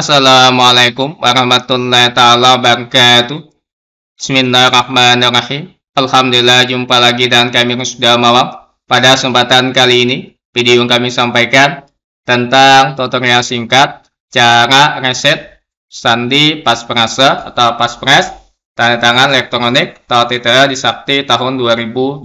Assalamualaikum warahmatullahi taala wabarakatuh. Bismillahirrahmanirrahim. Alhamdulillah jumpa lagi dan kami sudah malam. Pada kesempatan kali ini, video yang kami sampaikan tentang tutorial singkat cara reset sandi pas perasa atau pas pres tanda tangan elektronik atau TTA di Sakti tahun 2023.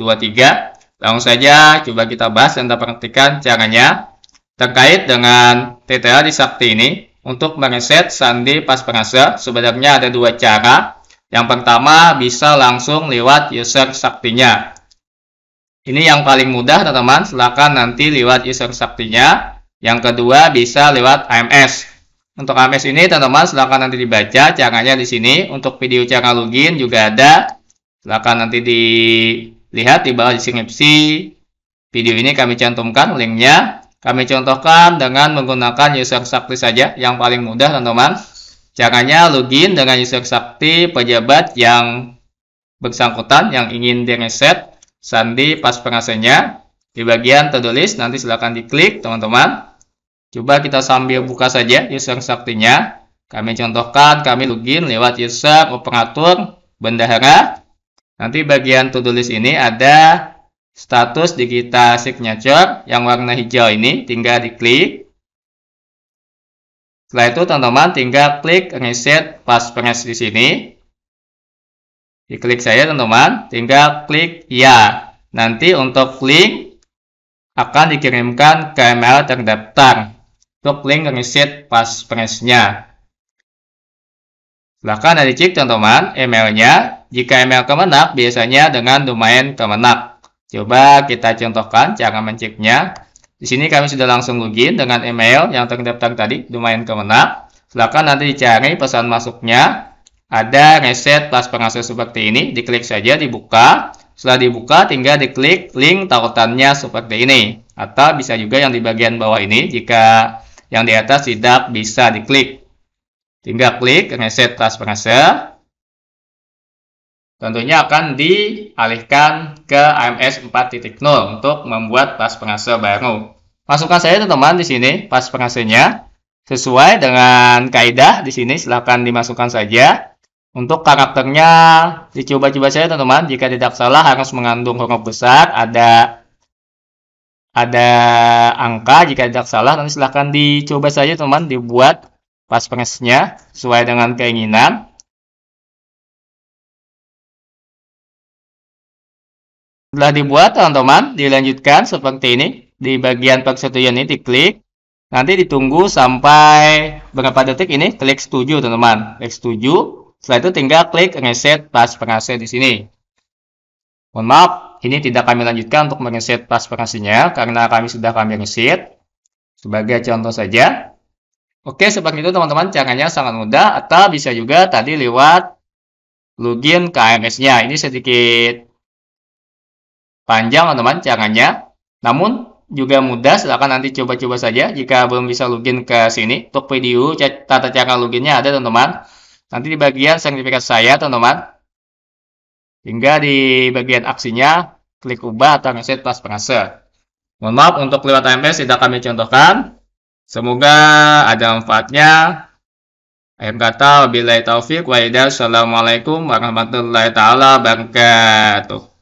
Langsung saja coba kita bahas dan kita perhatikan caranya terkait dengan TTA di Sakti ini untuk mereset sandi pas perasa, sebenarnya ada dua cara. Yang pertama, bisa langsung lewat user saktinya. Ini yang paling mudah, teman-teman. Silahkan nanti lewat user saktinya. Yang kedua, bisa lewat AMS. Untuk AMS ini, teman-teman, silahkan nanti dibaca caranya di sini. Untuk video cara login juga ada. Silahkan nanti dilihat di bawah deskripsi video ini kami cantumkan linknya. Kami contohkan dengan menggunakan user sakti saja yang paling mudah teman-teman. Caranya login dengan user sakti pejabat yang bersangkutan yang ingin direset sandi pas pengasenya. Di bagian to list nanti silahkan diklik teman-teman. Coba kita sambil buka saja user saktinya. Kami contohkan kami login lewat user operator bendahara. Nanti bagian to list ini ada status digital signature yang warna hijau ini tinggal diklik. Setelah itu teman-teman tinggal klik reset passphrase di sini. Diklik saya teman-teman, tinggal klik ya. Nanti untuk link akan dikirimkan ke email terdaftar untuk link reset passwordnya. nya Silahkan dicek teman-teman emailnya. Jika email Kemenak biasanya dengan domain Kemenak. Coba kita contohkan cara menceknya. Di sini kami sudah langsung login dengan email yang terdaftar tadi, domain kemenang. Silahkan nanti dicari pesan masuknya. Ada reset plus pengakses seperti ini, diklik saja dibuka. Setelah dibuka, tinggal diklik link tautannya seperti ini. Atau bisa juga yang di bagian bawah ini, jika yang di atas tidak bisa diklik. Tinggal klik reset plus pengakses tentunya akan dialihkan ke AMS 4.0 untuk membuat pas pengase baru. Masukkan saya teman-teman di sini pas pengasenya sesuai dengan kaidah di sini silahkan dimasukkan saja. Untuk karakternya dicoba-coba saja teman-teman jika tidak salah harus mengandung huruf besar ada ada angka jika tidak salah nanti silahkan dicoba saja teman dibuat pas penghasilnya sesuai dengan keinginan Setelah dibuat, teman-teman, dilanjutkan seperti ini. Di bagian persetujuan ini diklik. Nanti ditunggu sampai berapa detik ini? Klik setuju, teman-teman. Klik setuju. Setelah itu tinggal klik reset pas pengasih di sini. Mohon maaf, ini tidak kami lanjutkan untuk mengeset pas pengasihnya karena kami sudah kami reset. Sebagai contoh saja. Oke, seperti itu teman-teman. Caranya sangat mudah atau bisa juga tadi lewat login KRS-nya. Ini sedikit panjang teman-teman caranya. Namun juga mudah, silahkan nanti coba-coba saja jika belum bisa login ke sini. Untuk video tata cara loginnya ada teman-teman. Nanti di bagian sertifikat saya teman-teman. Hingga di bagian aksinya, klik ubah atau reset plus perasa. Mohon maaf untuk lewat TMS tidak kami contohkan. Semoga ada manfaatnya. Akhir kata, bila taufiq wa hidayah. Assalamualaikum warahmatullahi taala wabarakatuh.